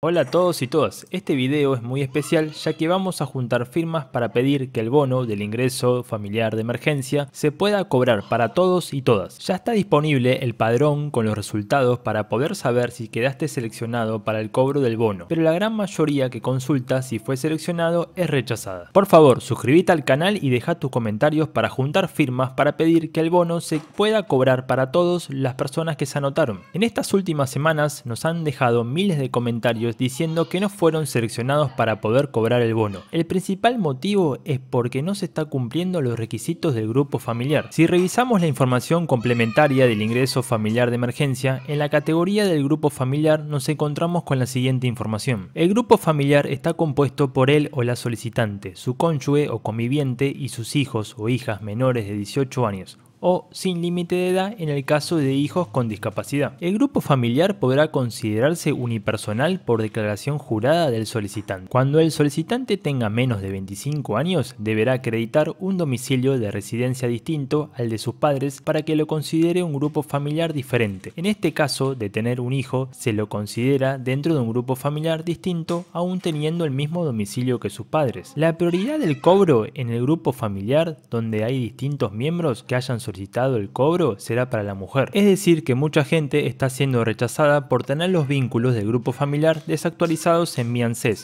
Hola a todos y todas, este video es muy especial ya que vamos a juntar firmas para pedir que el bono del ingreso familiar de emergencia se pueda cobrar para todos y todas. Ya está disponible el padrón con los resultados para poder saber si quedaste seleccionado para el cobro del bono, pero la gran mayoría que consulta si fue seleccionado es rechazada. Por favor, suscríbete al canal y deja tus comentarios para juntar firmas para pedir que el bono se pueda cobrar para todas las personas que se anotaron. En estas últimas semanas nos han dejado miles de comentarios diciendo que no fueron seleccionados para poder cobrar el bono. El principal motivo es porque no se está cumpliendo los requisitos del grupo familiar. Si revisamos la información complementaria del ingreso familiar de emergencia, en la categoría del grupo familiar nos encontramos con la siguiente información. El grupo familiar está compuesto por él o la solicitante, su cónyuge o conviviente y sus hijos o hijas menores de 18 años o sin límite de edad en el caso de hijos con discapacidad. El grupo familiar podrá considerarse unipersonal por declaración jurada del solicitante. Cuando el solicitante tenga menos de 25 años, deberá acreditar un domicilio de residencia distinto al de sus padres para que lo considere un grupo familiar diferente. En este caso, de tener un hijo, se lo considera dentro de un grupo familiar distinto aún teniendo el mismo domicilio que sus padres. La prioridad del cobro en el grupo familiar donde hay distintos miembros que hayan solicitado el cobro será para la mujer. Es decir, que mucha gente está siendo rechazada por tener los vínculos del grupo familiar desactualizados en mi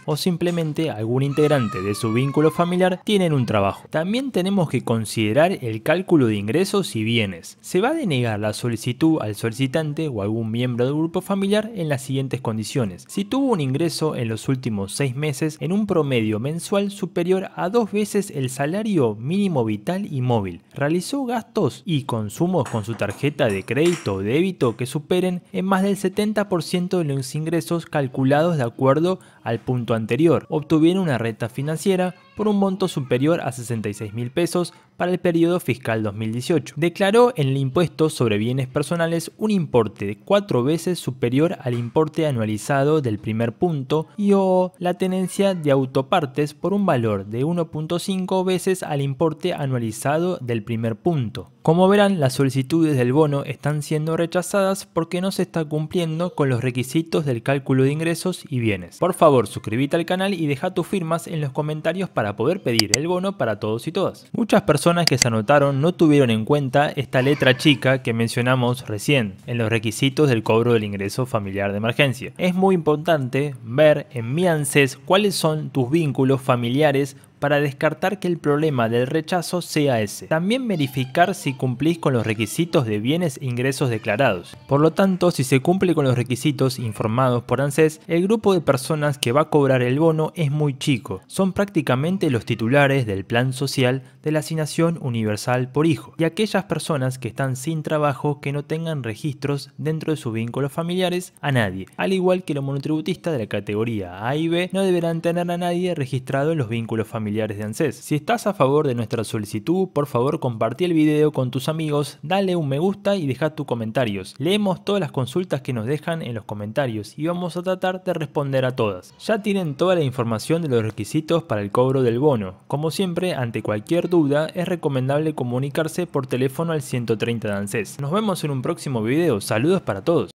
o simplemente algún integrante de su vínculo familiar tienen un trabajo. También tenemos que considerar el cálculo de ingresos y bienes. Se va a denegar la solicitud al solicitante o algún miembro del grupo familiar en las siguientes condiciones. Si tuvo un ingreso en los últimos seis meses en un promedio mensual superior a dos veces el salario mínimo vital y móvil, realizó gastos y consumos con su tarjeta de crédito o débito que superen en más del 70% de los ingresos calculados de acuerdo al punto anterior, obtuvieron una renta financiera por un monto superior a 66 mil pesos para el periodo fiscal 2018. Declaró en el impuesto sobre bienes personales un importe de cuatro veces superior al importe anualizado del primer punto y o la tenencia de autopartes por un valor de 1.5 veces al importe anualizado del primer punto. Como verán, las solicitudes del bono están siendo rechazadas porque no se está cumpliendo con los requisitos del cálculo de ingresos y bienes. Por favor, suscríbete al canal y deja tus firmas en los comentarios para para poder pedir el bono para todos y todas. Muchas personas que se anotaron no tuvieron en cuenta esta letra chica que mencionamos recién en los requisitos del cobro del ingreso familiar de emergencia. Es muy importante ver en mi ANSES cuáles son tus vínculos familiares para descartar que el problema del rechazo sea ese. También verificar si cumplís con los requisitos de bienes e ingresos declarados. Por lo tanto, si se cumple con los requisitos informados por ANSES, el grupo de personas que va a cobrar el bono es muy chico. Son prácticamente los titulares del plan social de la asignación universal por hijo y aquellas personas que están sin trabajo que no tengan registros dentro de sus vínculos familiares a nadie. Al igual que los monotributistas de la categoría A y B no deberán tener a nadie registrado en los vínculos familiares de ANSES. Si estás a favor de nuestra solicitud, por favor compartí el video con tus amigos, dale un me gusta y deja tus comentarios. Leemos todas las consultas que nos dejan en los comentarios y vamos a tratar de responder a todas. Ya tienen toda la información de los requisitos para el cobro del bono. Como siempre, ante cualquier duda, es recomendable comunicarse por teléfono al 130 de ANSES. Nos vemos en un próximo video. Saludos para todos.